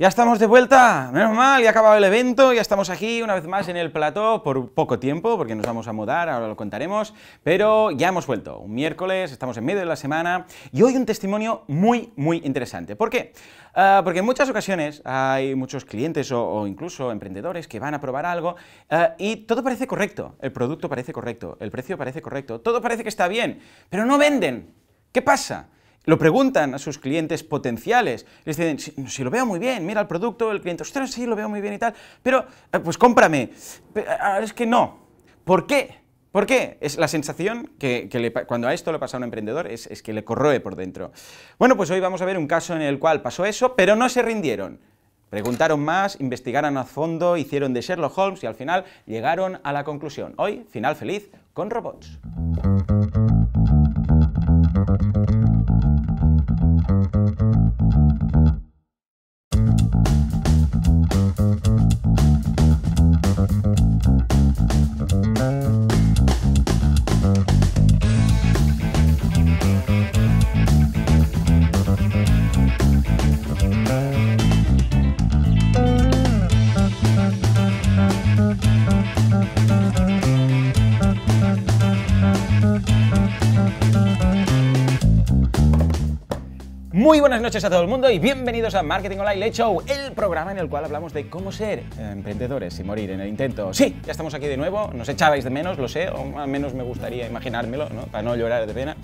Ya estamos de vuelta, menos mal, ya ha acabado el evento, ya estamos aquí una vez más en el plató por poco tiempo, porque nos vamos a mudar, ahora lo contaremos, pero ya hemos vuelto, un miércoles, estamos en medio de la semana, y hoy un testimonio muy, muy interesante. ¿Por qué? Ah, porque en muchas ocasiones hay muchos clientes o, incluso emprendedores que van a probar algo ah, y todo parece correcto, el producto parece correcto, el precio parece correcto, todo parece que está bien, pero no venden. ¿Qué pasa? Lo preguntan a sus clientes potenciales. Les dicen, si, lo veo muy bien, mira el producto, el cliente, ostras, sí, lo veo muy bien y tal, pero eh, pues cómprame. Es que no. ¿Por qué? ¿Por qué? Es la sensación que, cuando a esto le pasa a un emprendedor es que le corroe por dentro. Bueno, pues hoy vamos a ver un caso en el cual pasó eso, pero no se rindieron. Preguntaron más, investigaron a fondo, hicieron de Sherlock Holmes y al final llegaron a la conclusión. Hoy, final feliz con robots. buenas noches a todo el mundo y bienvenidos a Marketing Online Show, el programa en el cual hablamos de cómo ser emprendedores y morir en el intento. Sí, ya estamos aquí de nuevo, nos echabais de menos, lo sé, o al menos me gustaría imaginármelo, para no llorar de pena.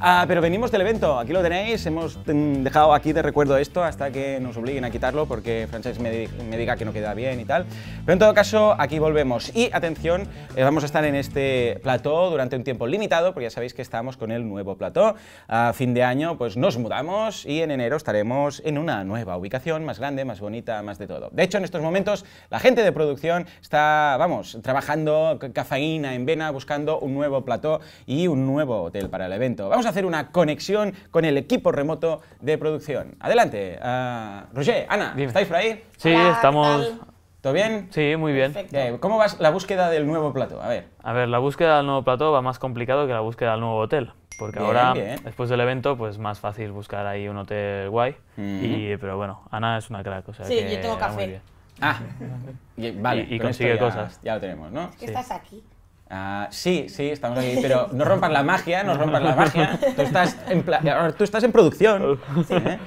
Ah, pero venimos del evento, aquí lo tenéis, hemos mm, dejado aquí de recuerdo esto hasta que nos obliguen a quitarlo porque Frances me, diga que no queda bien y tal. Pero en todo caso, aquí volvemos. Y atención, eh, vamos a estar en este plató durante un tiempo limitado, porque ya sabéis que estamos con el nuevo plató. A fin de año, pues nos mudamos y en enero estaremos en una nueva ubicación, más grande, más bonita, más de todo. De hecho, en estos momentos, la gente de producción está, vamos, trabajando cafeína en vena, buscando un nuevo plató y un nuevo hotel para el evento. Vamos hacer una conexión con el equipo remoto de producción. Adelante, ah, Roger, Ana, ¿estáis por ahí? Sí, estamos. ¿Todo bien? Sí, muy bien. Eh, ¿Cómo va la búsqueda del nuevo plato? A ver. A ver, la búsqueda del nuevo plato va más complicado que la búsqueda del nuevo hotel. Porque ahora, después del evento, pues más fácil buscar ahí un hotel guay. Mm. y, pero bueno, Ana es una crack. O sea sí, yo tengo café. Ah, y, vale. Y, consigue cosas. Ya lo tenemos, ¿no? Es estás aquí. Ah, sí, sí, estamos aquí, pero no rompas la magia, no rompas la magia. Tú estás en, producción. ¿Eh?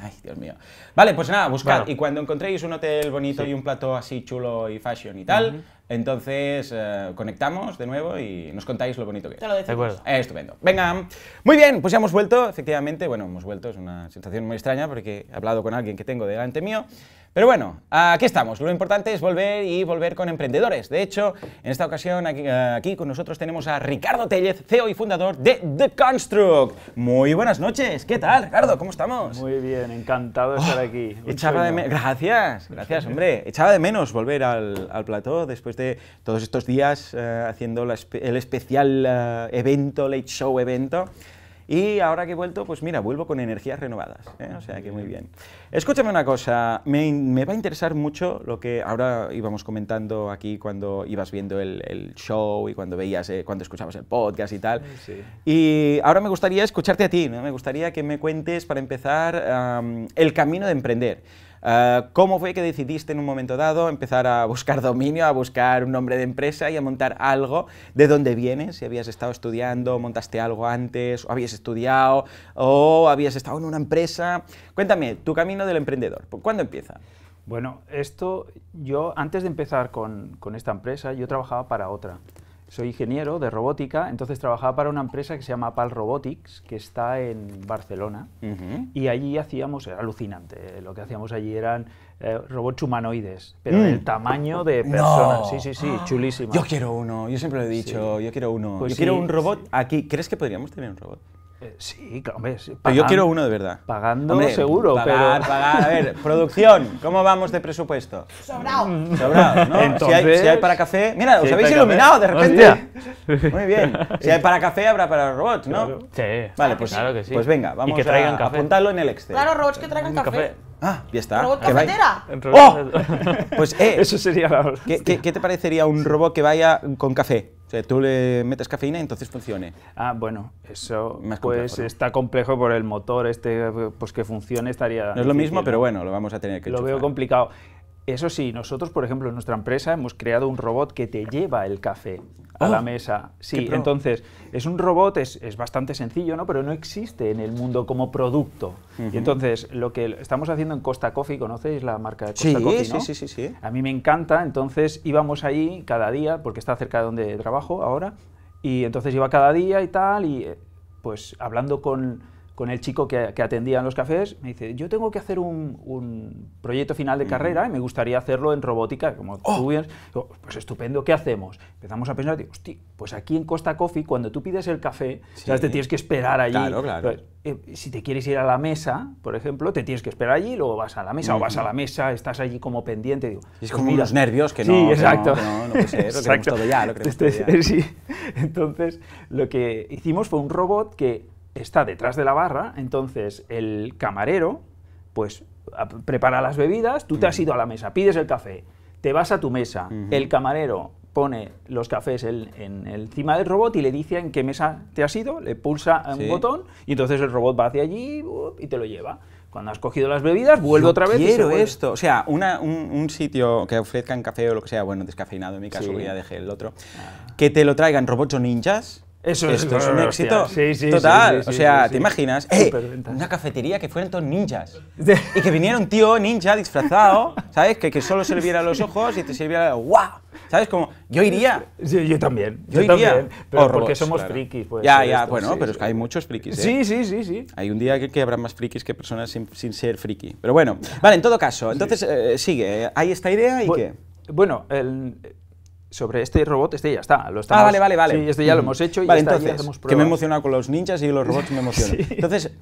Ay, Dios mío. Vale, pues nada, buscad. Y cuando encontréis un hotel bonito y un plato así chulo y fashion y tal, entonces, eh, conectamos de nuevo y nos contáis lo bonito que es. Te lo decimos. De estupendo. Venga. Muy bien, pues ya hemos vuelto, efectivamente. Bueno, hemos vuelto, es una sensación muy extraña porque he hablado con alguien que tengo delante mío. Pero bueno, aquí estamos. Lo importante es volver y volver con emprendedores. De hecho, en esta ocasión aquí, con nosotros tenemos a Ricardo Tellez, CEO y fundador de The Construct. Muy buenas noches. ¿Qué tal, Ricardo? ¿Cómo estamos? Muy bien, encantado de estar oh, aquí. Gracias, gracias, hombre. Echaba de menos volver al, al plató después todos estos días eh, haciendo el especial eh, evento, late show evento. Y ahora que he vuelto, pues mira, vuelvo con energías renovadas. ¿eh? O sea que muy bien. Escúchame una cosa, me, va a interesar mucho lo que ahora íbamos comentando aquí cuando ibas viendo el, show y cuando veías, eh, cuando escuchabas el podcast y tal. Y ahora me gustaría escucharte a ti, me gustaría que me cuentes para empezar el camino de emprender. Ah, ¿Cómo fue que decidiste en un momento dado empezar a buscar dominio, a buscar un nombre de empresa y a montar algo? ¿De dónde vienes? Si habías estado estudiando, montaste algo antes, o habías estudiado, o habías estado en una empresa. Cuéntame, tu camino del emprendedor? ¿Cuándo empieza? Bueno, esto yo antes de empezar con, con esta empresa, yo trabajaba para otra. Soy ingeniero de robótica, entonces trabajaba para una empresa que se llama PAL Robotics, que está en Barcelona, y allí hacíamos, era alucinante, eh, lo que hacíamos allí eran eh, robots humanoides, pero mm. del tamaño de personas. Sí, sí, sí, chulísimo. Yo quiero uno, yo siempre lo he dicho, yo quiero uno. Pues yo quiero un robot aquí. ¿Crees que podríamos tener un robot? Eh, sí, hombre, pero yo quiero uno de verdad. Pagando seguro, pero... Pagar, a ver, producción, ¿cómo vamos de presupuesto? Sobrado. Sobrado, ¿no? si, hay, para café... Mira, os habéis iluminado de repente. Muy bien. Si hay para café, habrá para robots, ¿no? Sí. Vale, pues, sí. pues venga, vamos a café. apuntarlo en el Excel. Claro, robots que traigan café. Ah, ya está. ¿Robot cafetera? ¡Oh! Pues, eh, Eso sería la ¿qué, te parecería un robot que vaya con café? O sea, tú le metes cafeína y entonces funcione. Ah, bueno, eso pues está complejo por el motor, este, pues que funcione estaría... No es lo mismo, pero bueno, lo vamos a tener que Lo veo complicado. Eso sí, nosotros, por ejemplo, en nuestra empresa hemos creado un robot que te lleva el café a la oh, mesa. Sí, entonces, es un robot, es, bastante sencillo, ¿no? Pero no existe en el mundo como producto. Y entonces, lo que estamos haciendo en Costa Coffee, ¿conocéis la marca de Costa Coffee? ¿no? Sí, sí, sí, sí. A mí me encanta, entonces íbamos allí cada día, porque está cerca de donde trabajo ahora, y entonces iba cada día y tal, y eh, pues hablando con con el chico que, atendía en los cafés, me dice, yo tengo que hacer un, proyecto final de carrera y me gustaría hacerlo en robótica, como tú oh. bien, pues estupendo, ¿qué hacemos? Empezamos a pensar, pues aquí en Costa Coffee, cuando tú pides el café, te tienes que esperar allí. Eh, si te quieres ir a la mesa, por ejemplo, te tienes que esperar allí, luego vas a la mesa, o vas a la mesa, estás allí como pendiente. es pues como unos nervios que no, exacto. no, no, sé, todo ya, lo este Entonces, lo que hicimos fue un robot que está detrás de la barra, entonces el camarero, pues prepara las bebidas, tú te has ido a la mesa, pides el café, te vas a tu mesa, el camarero pone los cafés en, encima del robot y le dice en qué mesa te has ido, le pulsa un botón y entonces el robot va hacia allí uh, y te lo lleva. Cuando has cogido las bebidas, vuelve otra vez. Quiero esto. O sea, un, sitio que ofrezcan café o lo que sea, bueno, descafeinado en mi caso, sí. ya dejé el otro, ah. que te lo traigan robots o ninjas eso, es un éxito total. o sea, ¿te imaginas? una cafetería que fueran todos ninjas. y que viniera un tío ninja disfrazado, ¿sabes? Que, que solo viera los ojos y te sirviera ¡guau! ¿Sabes? Como, yo iría. Yo, también. Yo, iría. También, pero porque somos frikis. Pues, ya, ya, bueno, pero es que hay muchos frikis. ¿eh? Sí, sí, sí, sí. Hay un día que, habrá más frikis que personas sin, ser friki. Pero bueno, vale, en todo caso, entonces eh, sigue. Hay esta idea y qué. Bueno, el sobre este robot, este ya está. Lo ah, estamos, ah, vale, vale, vale. Sí, este ya lo mm. hemos hecho y vale, este entonces, que me emociona con los ninjas y los robots me emocionan. Entonces,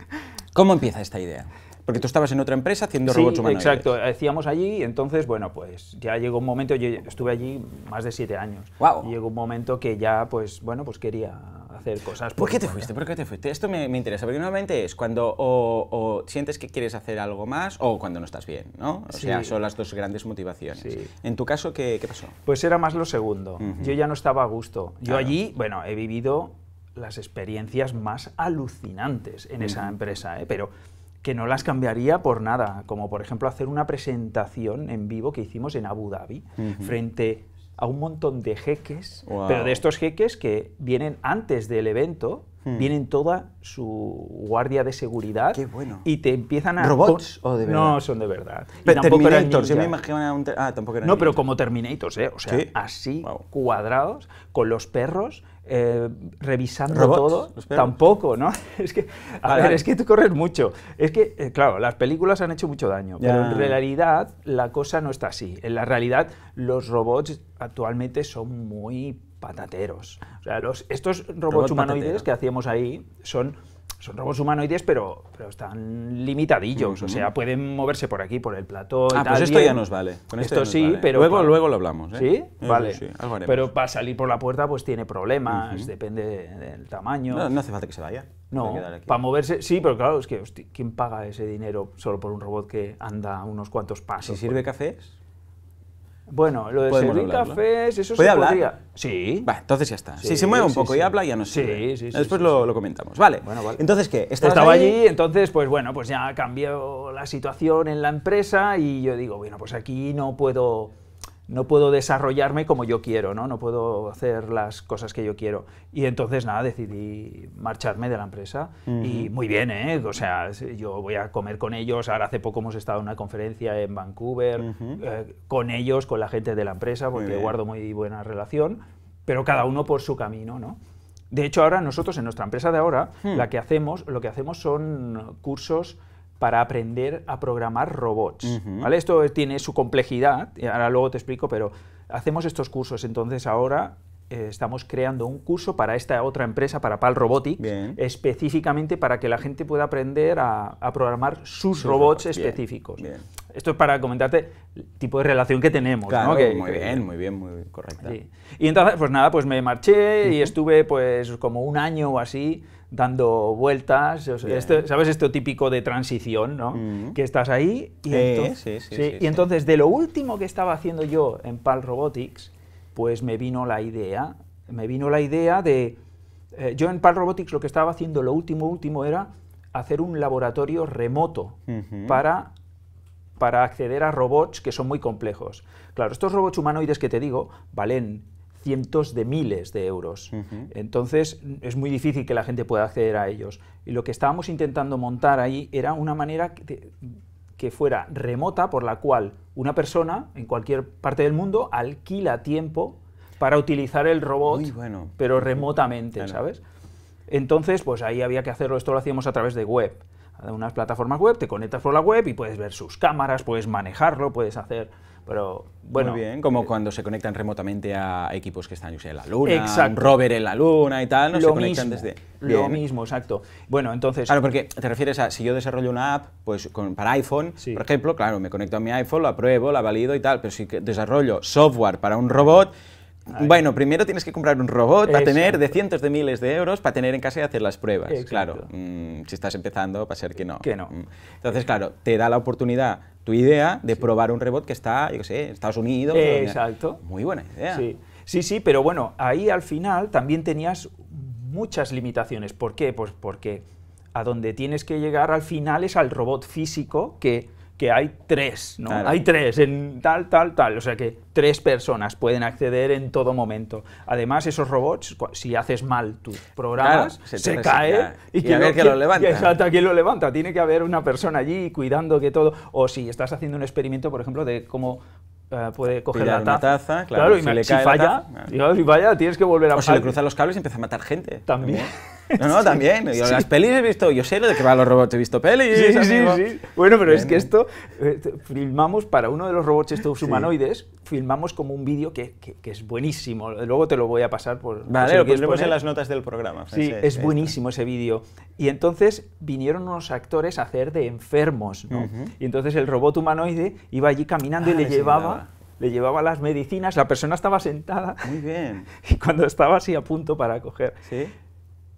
¿cómo empieza esta idea? Porque tú estabas en otra empresa haciendo robots humanoides. exacto. decíamos allí y entonces, bueno, pues ya llegó un momento, yo estuve allí más de siete años. Wow. llegó un momento que ya, pues, bueno, pues quería hacer cosas. ¿Por, qué te fuiste? ¿Por qué te fuiste? Esto me, me interesa, porque normalmente es cuando o, sientes que quieres hacer algo más o cuando no estás bien, ¿no? O sea, son las dos grandes motivaciones. En tu caso, ¿qué, pasó? Pues era más lo segundo. Yo ya no estaba a gusto. Yo allí, bueno, he vivido las experiencias más alucinantes en esa empresa, ¿eh? pero que no las cambiaría por nada, como por ejemplo hacer una presentación en vivo que hicimos en Abu Dhabi frente a frente a un montón de jeques, pero de estos jeques que vienen antes del evento Hmm. Vienen toda su guardia de seguridad bueno. y te empiezan a... ¿Robots o de verdad? No, son de verdad. Pero yo me Ah, tampoco No, pero como Terminators, ¿eh? O sea, así, cuadrados, con los perros, eh, revisando todo, tampoco, ¿no? Es que, a ver, es que tú corres mucho. Es que, eh, claro, las películas han hecho mucho daño, pero en realidad la cosa no está así. En la realidad los robots actualmente son muy patateros. O sea, los, estos robots humanoides que hacíamos ahí son son robots humanoides, pero, pero están limitadillos. O sea, pueden moverse por aquí, por el plató. y ah, pues esto ya nos vale. esto, sí, pero. Luego, luego lo hablamos. ¿eh? ¿Sí? Vale. pero para salir por la puerta, pues tiene problemas, depende del tamaño. No, hace falta que se vaya. No, para moverse. Sí, pero claro, es que, ¿quién paga ese dinero solo por un robot que anda unos cuantos pasos? Si sirve café? cafés. Bueno, lo de servir cafés, eso ¿Puede se hablar? Sí. Va, entonces ya está. si se mueve un poco y habla, ya no sé. Sí, sí, Después lo, comentamos. Vale. Bueno, vale. Entonces, ¿qué? Estaba allí, entonces, pues bueno, pues ya cambió la situación en la empresa y yo digo, bueno, pues aquí no puedo no puedo desarrollarme como yo quiero, ¿no? no puedo hacer las cosas que yo quiero. Y entonces, nada, decidí marcharme de la empresa y muy bien, ¿eh? o sea, yo voy a comer con ellos, ahora hace poco hemos estado en una conferencia en Vancouver, eh, con ellos, con la gente de la empresa, porque guardo muy buena relación, pero cada uno por su camino, ¿no? De hecho, ahora nosotros en nuestra empresa de ahora, hmm. la que hacemos, lo que hacemos son cursos para aprender a programar robots. ¿vale? Esto tiene su complejidad, ahora luego te explico, pero hacemos estos cursos, entonces ahora eh, estamos creando un curso para esta otra empresa, para PAL Robotics, específicamente para que la gente pueda aprender a, programar sus, robots, específicos. Esto es para comentarte el tipo de relación que tenemos. muy, bien, muy bien, muy Y entonces, pues nada, pues me marché y estuve pues como un año o así dando vueltas, este, ¿sabes esto típico de transición, ¿no? Mm. Que estás ahí y entonces, sí, sí, sí, y entonces de lo último que estaba haciendo yo en PAL Robotics, pues me vino la idea, me vino la idea de, eh, yo en PAL Robotics lo que estaba haciendo, lo último, último era hacer un laboratorio remoto para para acceder a robots que son muy complejos. Claro, estos robots humanoides que te digo valen cientos de miles de euros. Entonces es muy difícil que la gente pueda acceder a ellos. Y lo que estábamos intentando montar ahí era una manera que, fuera remota por la cual una persona en cualquier parte del mundo alquila tiempo para utilizar el robot, pero remotamente, ¿sabes? Entonces, pues ahí había que hacerlo, esto lo hacíamos a través de web unas plataformas web, te conectas por la web y puedes ver sus cámaras, puedes manejarlo, puedes hacer pero bueno. bien, como eh, cuando se conectan remotamente a equipos que están, yo sé, en la luna, exacto. un rover en la luna y tal, no lo se conectan mismo, desde. Lo mismo, exacto. Bueno, entonces. Claro, porque te refieres a si yo desarrollo una app, pues con, para iPhone, por ejemplo, claro, me conecto a mi iPhone, lo apruebo, la valido y tal, pero si desarrollo software para un robot bueno, primero tienes que comprar un robot para tener de cientos de miles de euros para tener en casa y hacer las pruebas. Claro, mm, si estás empezando, va a ser que no. Mm. Entonces, claro, te da la oportunidad tu idea de probar un robot que está, yo qué sé, en Estados Unidos. Exacto. Muy buena idea. Sí. sí, sí, pero bueno, ahí al final también tenías muchas limitaciones. ¿Por qué? Pues porque a donde tienes que llegar al final es al robot físico que que hay tres, ¿no? Hay tres en tal, tal, tal. O sea que tres personas pueden acceder en todo momento. Además, esos robots, si haces mal tus programas, se, cae y, a quién, lo levanta. Exacto, quién lo levanta. Tiene que haber una persona allí cuidando que todo. O si estás haciendo un experimento, por ejemplo, de cómo eh, puede coger la taza. taza claro, y si, le cae falla, taza, claro. si falla, tienes que volver a... O si le cruzan los cables y empieza a matar gente. También. No, no, también. Yo, Las pelis he visto, yo sé lo de que van los robots, he visto pelis. Sí, sí, sí. Bueno, pero es que esto, eh, filmamos para uno de los robots estos humanoides, filmamos como un vídeo que, es buenísimo. Luego te lo voy a pasar por... Vale, lo, pondremos en las notas del programa. Pues, sí, es buenísimo ese vídeo. Y entonces vinieron unos actores a hacer de enfermos, ¿no? Y entonces el robot humanoide iba allí caminando y ah, le llevaba... le llevaba las medicinas, la persona estaba sentada. Muy bien. Y cuando estaba así a punto para coger. ¿Sí?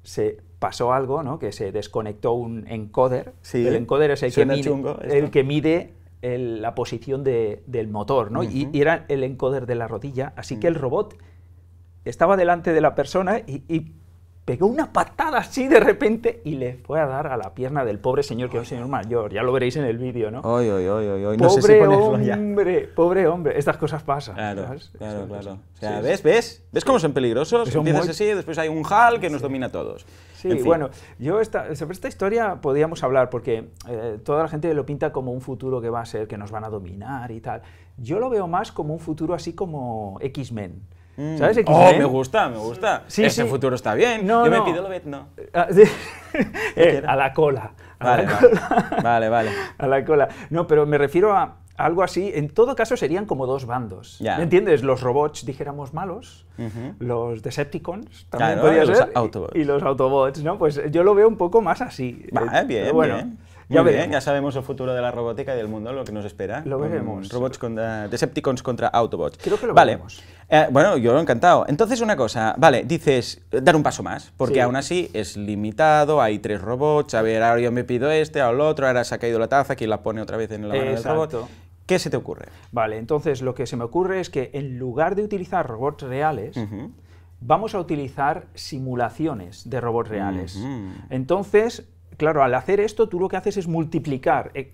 se pasó algo, ¿no? que se desconectó un encoder. el encoder es el, que mide, la posición del motor, ¿no? y, era el encoder de la rodilla. Así que mm. el robot estaba delante de la persona y pegó una patada así de repente y le fue a dar a la pierna del pobre señor, que es un señor mayor, ya lo veréis en el vídeo, ¿no? no pobre sé si hombre, ya. pobre hombre, estas cosas pasan. Claro, claro, claro. O sea, ¿ves? ¿Ves? ¿Ves cómo son peligrosos? Son Empiezas así así, después hay un hal que nos domina a todos. Sí, bueno, yo sobre esta historia podríamos hablar porque eh, toda la gente lo pinta como un futuro que va a ser, que nos van a dominar y tal. Yo lo veo más como un futuro así como X-Men. Mm. ¿Sabes? Oh, ¿eh? me gusta, me gusta. Ese futuro está bien. Yo me pido lo no. Ah, eh, a la cola. A vale, la cola. Vale. vale, A la cola. No, pero me refiero a algo así. En todo caso serían como dos bandos. Ya. ¿Me entiendes? Los robots, dijéramos, malos. Los Decepticons también claro, y ser. Los Autobots. Y los Autobots, ¿no? Pues yo lo veo un poco más así. Vale, eh, bien, bueno, bien. Ya ya sabemos el futuro de la robótica y del mundo, lo que nos espera. Lo veremos. Robots contra, Decepticons contra Autobots. Creo que lo vale. veremos. Eh, bueno, yo lo he encantado. Entonces, una cosa, vale, dices, dar un paso más, porque aún así es limitado, hay tres robots, a ver, ahora yo me pido este, ahora el otro, ahora se ha caído la taza, aquí la pone otra vez en la mano del robot. ¿Qué se te ocurre? Vale, entonces lo que se me ocurre es que en lugar de utilizar robots reales, vamos a utilizar simulaciones de robots reales. Entonces, Claro, al hacer esto, tú lo que haces es multiplicar eh,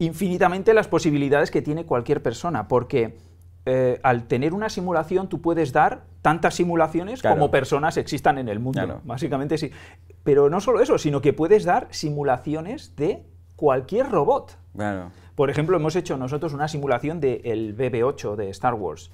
infinitamente las posibilidades que tiene cualquier persona, porque eh, al tener una simulación tú puedes dar tantas simulaciones como personas existan en el mundo, básicamente sí. Pero no solo eso, sino que puedes dar simulaciones de cualquier robot. Por ejemplo, hemos hecho nosotros una simulación del BB-8 de Star Wars.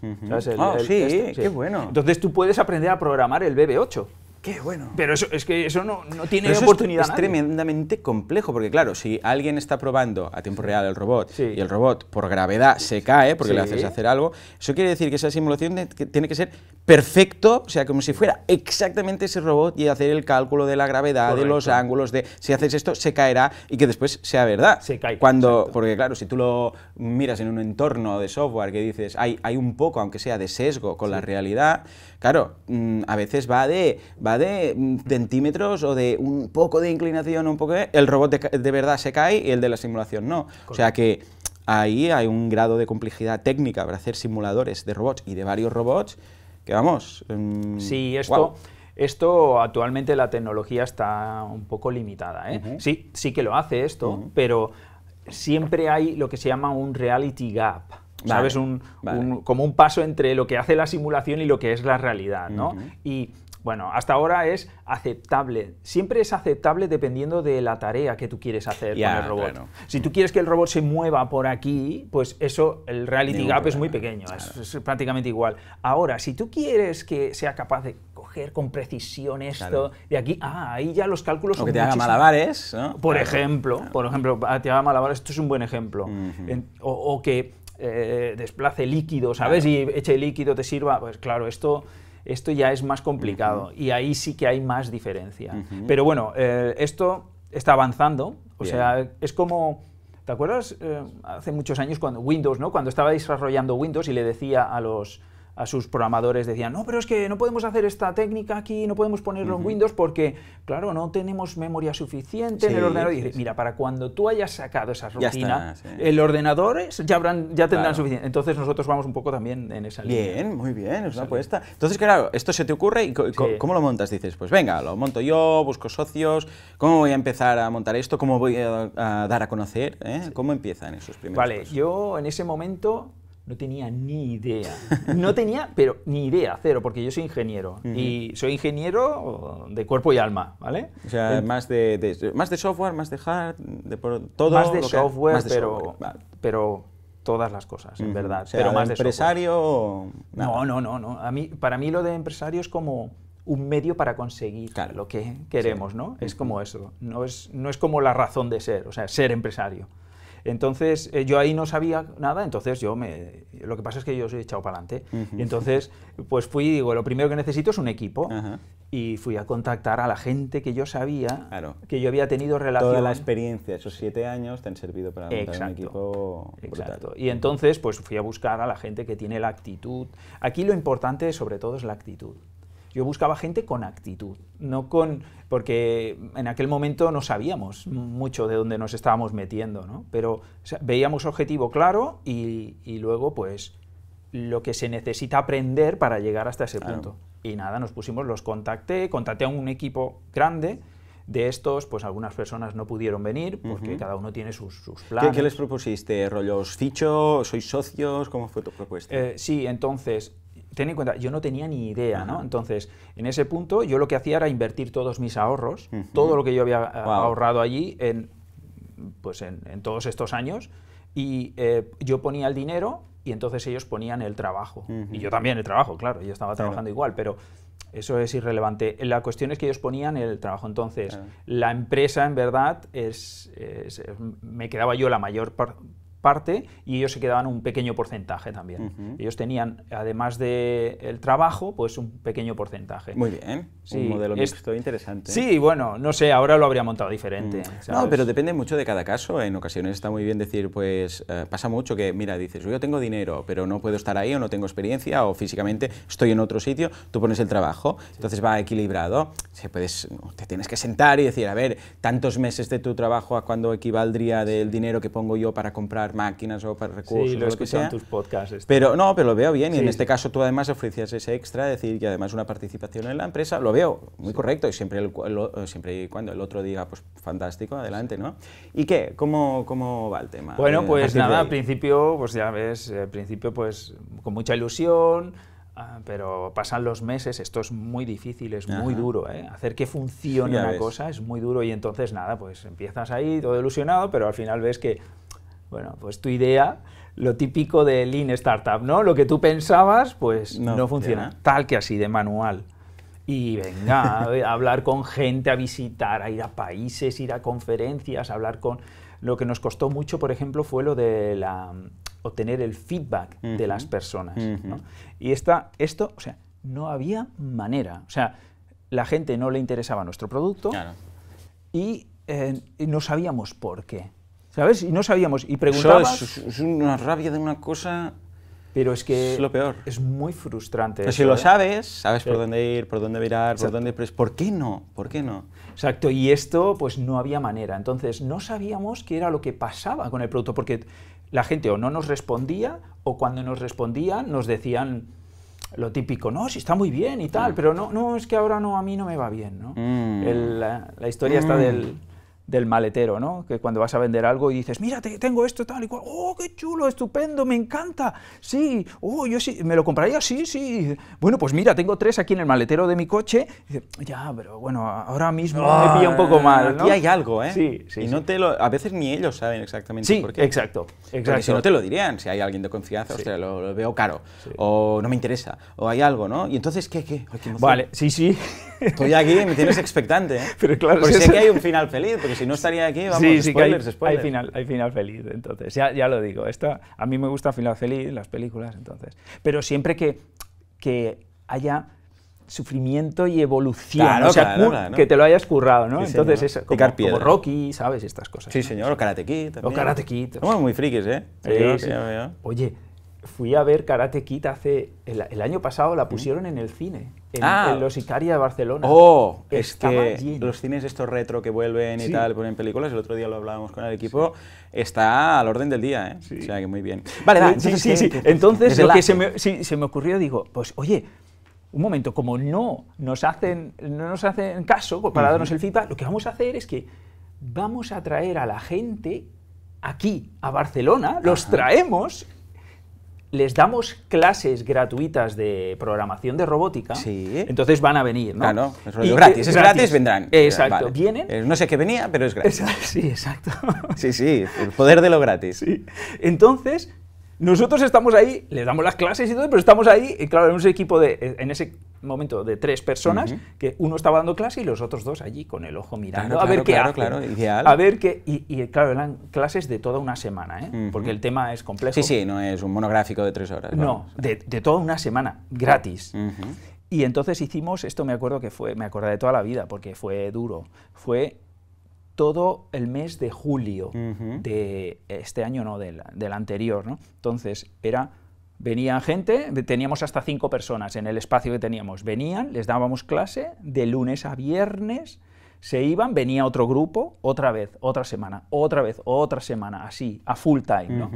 Ah, sí, este, qué bueno. Entonces tú puedes aprender a programar el BB-8. Qué bueno. Pero eso, es que eso no, tiene oportunidad. Es, tremendamente complejo, porque claro, si alguien está probando a tiempo real el robot y el robot por gravedad se cae porque le haces hacer algo, eso quiere decir que esa simulación tiene que ser perfecto, o sea, como si fuera exactamente ese robot y hacer el cálculo de la gravedad, de los ángulos, de si haces esto se caerá y que después sea verdad. Se cae. Cuando, porque claro, si tú lo miras en un entorno de software que dices, hay, hay un poco, aunque sea de sesgo con la realidad, claro, mm, a veces va de de mm, centímetros o de un poco de inclinación, un poco el robot de, verdad se cae y el de la simulación no. O sea que ahí hay un grado de complejidad técnica para hacer simuladores de robots y de varios robots que vamos. Mm, sí, esto. Esto actualmente la tecnología está un poco limitada. ¿eh? Sí, sí que lo hace esto, pero siempre hay lo que se llama un reality gap. ¿Sabes? Un, como un paso entre lo que hace la simulación y lo que es la realidad, ¿no? Y bueno, hasta ahora es aceptable. Siempre es aceptable dependiendo de la tarea que tú quieres hacer con el robot. Si tú quieres que el robot se mueva por aquí, pues eso, el reality gap es muy pequeño, es, prácticamente igual. Ahora, si tú quieres que sea capaz de coger con precisión esto de aquí, ah, ahí ya los cálculos o que te haga malabares, Por ejemplo, por ah, ejemplo, te haga malabares, esto es un buen ejemplo. o, que eh, desplace líquido, ¿sabes? Y eche líquido, te sirva, pues claro, esto esto ya es más complicado y ahí sí que hay más diferencia. Pero bueno, eh, esto está avanzando, o sea, es como... ¿Te acuerdas eh, hace muchos años cuando Windows, ¿no? Cuando estaba desarrollando Windows y le decía a los, a sus programadores decían, no, pero es que no podemos hacer esta técnica aquí, no podemos ponerlo en Windows porque, claro, no tenemos memoria suficiente en el ordenador. mira, para cuando tú hayas sacado esa rutina, el ordenador ya, tendrán suficiente. Entonces nosotros vamos un poco también en esa línea. Bien, muy bien, es una apuesta. Entonces, claro, esto se te ocurre y ¿cómo lo montas? Dices, pues venga, lo monto yo, busco socios, ¿cómo voy a empezar a montar esto? ¿Cómo voy a, dar a conocer? Eh? ¿Cómo empiezan esos primeros Vale, yo en ese momento no tenía ni idea. No tenía, pero ni idea, cero, porque yo soy ingeniero. Y soy ingeniero de cuerpo y alma, ¿vale? O sea, más, de, más de software, más de hard, de todo. Más de software, pero, pero todas las cosas, en verdad. O pero más de empresario. no, no, no, no. A mí, para mí lo de empresario es como un medio para conseguir lo que queremos, ¿no? Es como eso. No es, no es como la razón de ser, o sea, ser empresario. Entonces, eh, yo ahí no sabía nada, entonces yo me... Lo que pasa es que yo soy echado para adelante. Y entonces, pues fui digo, lo primero que necesito es un equipo. Y fui a contactar a la gente que yo sabía, que yo había tenido relación. Toda la experiencia, esos siete años, te han servido para montar un equipo Exacto. Y entonces, pues fui a buscar a la gente que tiene la actitud. Aquí lo importante, sobre todo, es la actitud. Yo buscaba gente con actitud, no con... porque en aquel momento no sabíamos mucho de dónde nos estábamos metiendo, ¿no? Pero veíamos objetivo claro y, luego pues lo que se necesita aprender para llegar hasta ese punto. Y nada, nos pusimos, los contacté, contacté a un equipo grande, de estos, pues algunas personas no pudieron venir porque cada uno tiene sus, planes. ¿Qué, les propusiste? ¿Rollos fichos? ¿Sois socios? ¿Cómo fue tu propuesta? Eh, sí, entonces ten en cuenta, yo no tenía ni idea, ¿no? Entonces, en ese punto, yo lo que hacía era invertir todos mis ahorros, todo lo que yo había eh, ahorrado allí en, pues en, todos estos años, y eh, yo ponía el dinero y entonces ellos ponían el trabajo. Y yo también el trabajo, claro, yo estaba trabajando igual, pero eso es irrelevante. La cuestión es que ellos ponían el trabajo. Entonces, la empresa, en verdad, es, me quedaba yo la mayor parte, y ellos se quedaban un pequeño porcentaje también. Ellos tenían, además del trabajo, pues un pequeño porcentaje. Muy bien, sí, un modelo interesante. Sí, bueno, no sé, ahora lo habría montado diferente. Mm. No, pero depende mucho de cada caso. En ocasiones está muy bien decir, pues eh, pasa mucho que, mira, dices, yo tengo dinero, pero no puedo estar ahí o no tengo experiencia o físicamente estoy en otro sitio, tú pones el trabajo, entonces va equilibrado. se puedes, te tienes que sentar y decir, a ver, tantos meses de tu trabajo a cuándo equivaldría del dinero que pongo yo para comprar máquinas o para recursos. tus podcasts. Este. Pero no, pero lo veo bien y en este caso tú además ofrecías ese extra, decir, que además una participación en la empresa, lo veo muy correcto y siempre, siempre y cuando el otro diga, pues fantástico, adelante, ¿no? ¿Y qué? ¿Cómo, cómo va el tema? Bueno, eh, pues nada, al principio, pues ya ves, eh, al principio pues con mucha ilusión, ah, pero pasan los meses, esto es muy difícil, es muy duro, ¿eh? hacer que funcione una cosa es muy duro y entonces nada, pues empiezas ahí todo ilusionado, pero al final ves que bueno, pues tu idea, lo típico de Lean Startup, ¿no? Lo que tú pensabas, pues no, funciona. Tal que así, de manual. Y venga, hablar con gente, a visitar, a ir a países, ir a conferencias, hablar con... Lo que nos costó mucho, por ejemplo, fue lo de la, obtener el feedback de las personas. Y esta, esto, o sea, no había manera. O sea, la gente no le interesaba nuestro producto eh, y no sabíamos por qué. ¿sabes? Y no sabíamos, y preguntabas... es, una rabia de una cosa... Pero es que es lo peor. Es muy frustrante. Pero si lo ¿eh? sabes, sabes por dónde ir, por dónde mirar, por dónde. pues? ¿Por qué no? ¿Por qué no? Exacto. Y esto, pues no había manera. Entonces no sabíamos qué era lo que pasaba con el producto, porque la gente o no nos respondía o cuando nos respondían nos decían lo típico, no, si está muy bien y tal, mm. pero no, no es que ahora no a mí no me va bien, ¿no? Mm. la, historia está mm. del del maletero, ¿no? Que cuando vas a vender algo y dices, mira, tengo esto tal y cual, oh, qué chulo, estupendo, me encanta, sí, oh, yo sí, me lo compraría, sí, sí, bueno, pues mira, tengo tres aquí en el maletero de mi coche, ya, pero bueno, ahora mismo me ah, pilla un poco mal, Aquí hay algo, ¿eh? Sí, sí. Y no te lo, a veces ni ellos saben exactamente por qué. exacto, exacto. Porque si no te lo dirían, si hay alguien de confianza, o ostras, lo, veo caro, o no me interesa, o hay algo, ¿no? Y entonces, ¿qué, qué? vale, sí, sí. Estoy aquí me tienes expectante, ¿eh? Pero claro, porque sé que hay un final feliz, si no estaría aquí, vamos, sí, spoilers, hay, Hay final, hay final feliz, entonces, ya, ya lo digo. Esta, a mí me gusta final feliz, las películas, entonces. Pero siempre que, que haya sufrimiento y evolución, que te lo hayas currado, ¿no? Entonces, como, Rocky, ¿sabes? Estas cosas. Sí, señor, o Karate Kid. O Karate Kid. Somos muy frikis, ¿eh? Sí, sí, Oye, fui a ver Karate Kid hace... el año pasado la mm. pusieron en el cine en, ah. los Icaria de Barcelona. Oh, es que los cines estos retro que vuelven y tal, ponen películas, el otro día lo hablábamos con el equipo, está al orden del día, ¿eh? O sea que muy bien. Vale, vale. entonces, sí, sí, Entonces, lo que se me, ocurrió, digo, pues oye, un momento, como no nos hacen, no nos hacen caso pues, para darnos el feedback, lo que vamos a hacer es que vamos a traer a la gente aquí, a Barcelona, los traemos les damos clases gratuitas de programación de robótica, sí. entonces van a venir, ¿no? Claro, es gratis, es gratis, vendrán. Exacto, vienen. Eh, no sé qué venía, pero es gratis. sí, exacto. sí, sí, el poder de lo gratis. Sí. Entonces, nosotros estamos ahí, les damos las clases y todo, pero estamos ahí, claro, en un equipo de, en ese momento de tres personas, que uno estaba dando clase y los otros dos allí con el ojo mirando a, ver claro, claro, ideal. a ver qué y, claro, eran clases de toda una semana, ¿eh? porque el tema es complejo. Sí, sí, no es un monográfico de tres horas. No, de, toda una semana, gratis. Y entonces hicimos, esto me acuerdo que fue, me acuerdo de toda la vida, porque fue duro, fue todo el mes de julio de este año, no, del, anterior, ¿no? Entonces, era, venía gente, teníamos hasta cinco personas en el espacio que teníamos, venían, les dábamos clase de lunes a viernes, se iban, venía otro grupo, otra vez, otra semana, otra vez, otra semana, así, a full time, ¿no?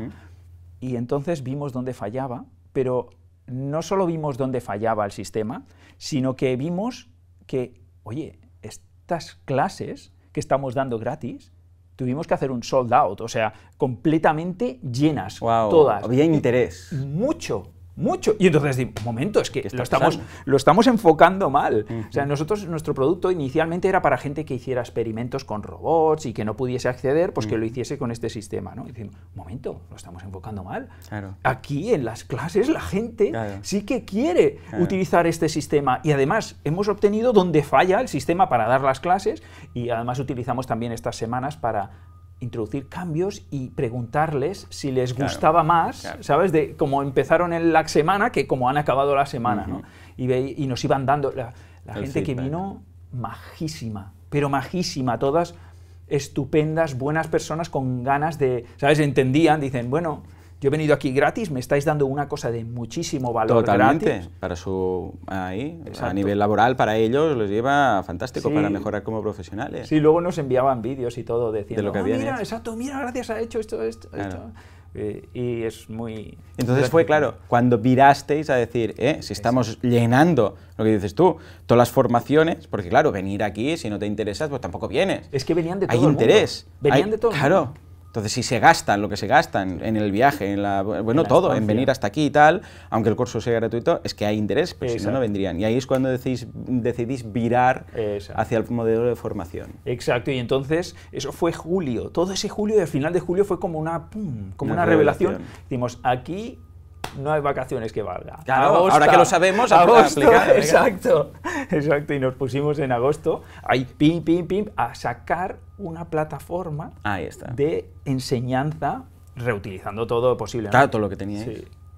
Y entonces vimos dónde fallaba, pero no solo vimos dónde fallaba el sistema, sino que vimos que, oye, estas clases que estamos dando gratis, tuvimos que hacer un sold out, o sea, completamente llenas todas. Había interés. Mucho, mucho. Y entonces momento, es que lo estamos, lo estamos enfocando mal. O sea, nosotros, nuestro producto inicialmente era para gente que hiciera experimentos con robots y que no pudiese acceder, pues que lo hiciese con este sistema, ¿no? Y decimos, momento, lo estamos enfocando mal. Claro. Aquí en las clases la gente sí que quiere utilizar este sistema y además hemos obtenido donde falla el sistema para dar las clases y además utilizamos también estas semanas para introducir cambios y preguntarles si les gustaba más, ¿sabes? De cómo empezaron en la semana que como han acabado la semana, ¿no? Y, nos iban dando... La, gente que vino, majísima, pero majísima, todas estupendas, buenas personas con ganas de, ¿sabes? Entendían, dicen, bueno, yo he venido aquí gratis, me estáis dando una cosa de muchísimo valor Totalmente, para su, ahí, a nivel laboral, para ellos les lleva fantástico para mejorar como profesionales. Sí, luego nos enviaban vídeos y todo diciendo, ah, mira, exacto, mira, gracias ha hecho esto, esto, esto. Eh, y es muy... Entonces fue, claro, cuando virasteis a decir, eh, si estamos llenando, lo que dices tú, todas las formaciones, porque claro, venir aquí, si no te interesas, pues tampoco vienes. Es que venían de todo Hay interés. Venían de todo. Claro. Entonces, si se gastan lo que se gastan en el viaje, en la, bueno, todo, en venir hasta aquí y tal, aunque el curso sea gratuito, es que hay interés, pues si no, no vendrían. Y ahí es cuando decidís, decidís virar hacia el modelo de formación. Exacto, y entonces eso fue julio. Todo ese julio y final de julio fue como una, como una, revelación. revelación. aquí no hay vacaciones que valga. Claro, ahora que lo sabemos, agosto, aplicar, exacto, exacto. Y nos pusimos en agosto, ahí, pim, pim, pim, a sacar una plataforma de enseñanza reutilizando todo lo posible. Claro, todo lo que tenía.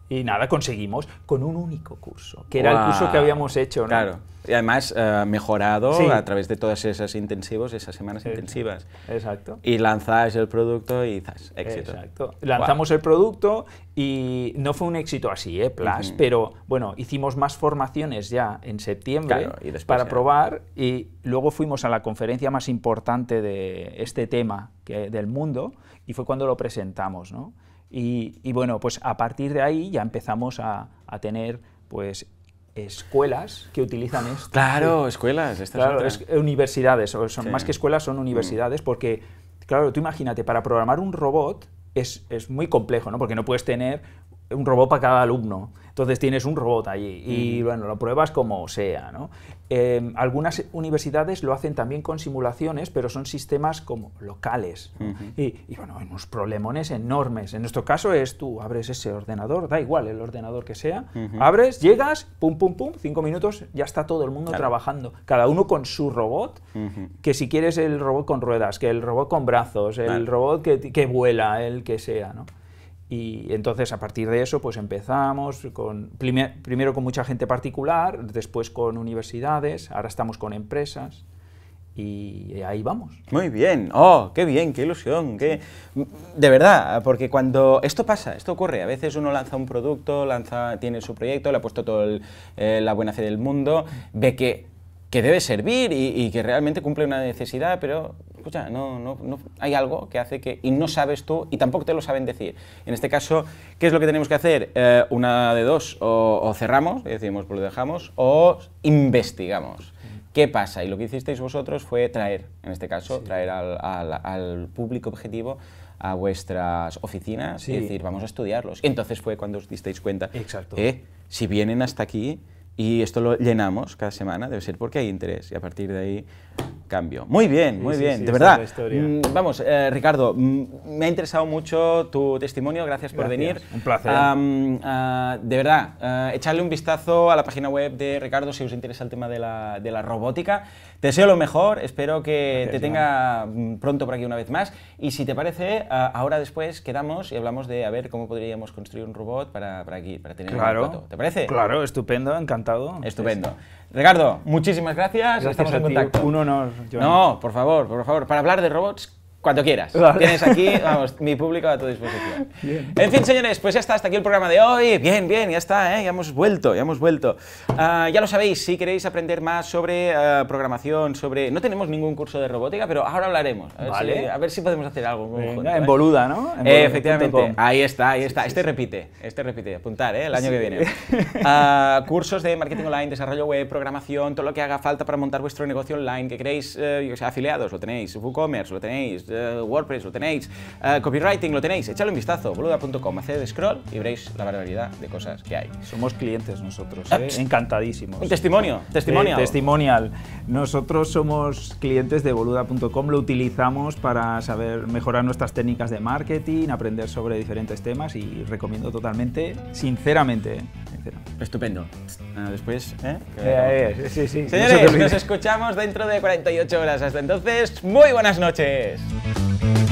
Y nada, conseguimos con un único curso, que era el curso que habíamos hecho. ¿no? Claro, y además eh, mejorado a través de todas esas intensivos, esas semanas intensivas. Exacto. Y lanzáis el producto y zas, éxito. Exacto. Lanzamos el producto y no fue un éxito así, ¿eh? Plus, pero bueno, hicimos más formaciones ya en septiembre para probar y luego fuimos a la conferencia más importante de este tema que, del mundo y fue cuando lo presentamos, ¿no? Y, bueno, pues a partir de ahí ya empezamos a, tener pues escuelas que utilizan esto. Claro, escuelas. estas claro, universidades, son más que escuelas, son mm. universidades, porque, claro, tú imagínate, para programar un robot es, es muy complejo, ¿no? Porque no puedes tener un robot para cada alumno. Entonces tienes un robot allí y bueno, lo pruebas como sea. ¿no? Em, algunas universidades lo hacen también con simulaciones, pero son sistemas como locales. y, bueno, hay unos problemones enormes. En nuestro caso es tú abres ese ordenador, da igual el ordenador que sea, abres, llegas, pum, pum, pum, cinco minutos, ya está todo el mundo trabajando, cada uno con su robot, que si quieres el robot con ruedas, que el robot con brazos, el robot que, que vuela, el que sea. ¿no? Y entonces a partir de eso pues empezamos con, primero con mucha gente particular, después con universidades, ahora estamos con empresas y ahí vamos. Muy bien, oh, qué bien, qué ilusión, qué... de verdad, porque cuando esto pasa, esto ocurre, a veces uno lanza un producto, lanza, tiene su proyecto, le ha puesto toda eh, la buena fe del mundo, ve que que debe servir y, que realmente cumple una necesidad, pero escucha, no, no, no, hay algo que hace que, y no sabes tú, y tampoco te lo saben decir. En este caso, ¿qué es lo que tenemos que hacer? Eh, una de dos, o, cerramos, y decimos, pues lo dejamos, o investigamos. ¿Qué pasa? Y lo que hicisteis vosotros fue traer, en este caso, traer al, público objetivo a vuestras oficinas y decir, vamos a estudiarlos. Y entonces fue cuando os disteis cuenta, Exacto. Eh, si vienen hasta aquí, y esto lo llenamos cada semana, debe ser porque hay interés y a partir de ahí cambio. Muy bien, muy bien, de verdad. Mm, vamos, eh, Ricardo, mm, me ha interesado mucho tu testimonio, gracias, por venir. Un placer. Ah, de verdad, eh, echarle un vistazo a la página web de Ricardo si os interesa el tema de la, de la robótica. Te deseo lo mejor, espero que te tenga mm, pronto por aquí una vez más. Y si te parece, ah, ahora después quedamos y hablamos de a ver cómo podríamos construir un robot para, para aquí, para tener un robot. ¿Te parece? Claro, estupendo, encantado. Estupendo. Ricardo, muchísimas gracias. Estamos en contacto. Un honor. No, por favor, por favor. Para hablar de robots, cuando quieras. Tienes aquí, vamos, mi público a tu disposición. En fin, señores, pues ya está, hasta aquí el programa de hoy. Bien, bien, ya está, ¿eh? ya hemos vuelto, ya hemos vuelto. Ah, ya lo sabéis, si queréis aprender más sobre ah, programación, sobre... No tenemos ningún curso de robótica, pero ahora hablaremos. A ver, si, a ver si, podemos hacer algo. ¿eh? en boluda, ¿no? Eh, efectivamente. Ahí está, ahí está. este repite, este repite. Apuntar, El año que viene. Ah, cursos de marketing online, desarrollo web, programación, todo lo que haga falta para montar vuestro negocio online, que queréis, yo sea, afiliados, lo tenéis, WooCommerce, lo tenéis, eh, WordPress lo tenéis, eh, copywriting lo tenéis, echadle un vistazo, boluda.com, haced scroll y veréis la barbaridad de cosas que hay. Somos clientes nosotros, ah, ¿eh? encantadísimos. Un testimonio, testimonial. testimonial. Nosotros somos clientes de boluda.com, lo utilizamos para saber mejorar nuestras técnicas de marketing, aprender sobre diferentes temas y recomiendo totalmente, sinceramente. Estupendo. Ah, después, Señores, nos escuchamos dentro de 48 horas. Hasta entonces, muy buenas noches. Thank you.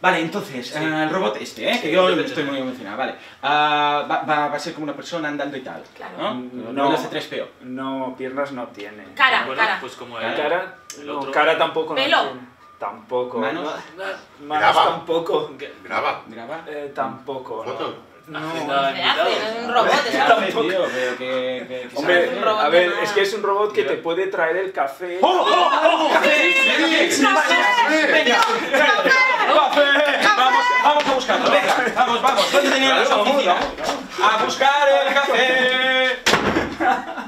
Vale, entonces, ah, el robot este, ¿eh? que yo depende, estoy muy emocionado, vale. Ah, va, a ser como una persona andando y tal. No, mm, no, no No, piernas no tiene. Cara, cara. Pues como el, cara, otro. cara tampoco Pelo. Tampoco. Manos. tampoco. Graba. Graba. Eh, tampoco. Foto. No, no, no, es un robot, es un robot. Hombre, a ver, es que es un robot que te puede traer el café. ¡Oh, oh, oh! ¡Café! ¡Café! ¡Café! ¡Café! Vamos, vamos a buscarlo, venga, vamos, vamos. ¿Dónde tenía la oficina? A buscar el café.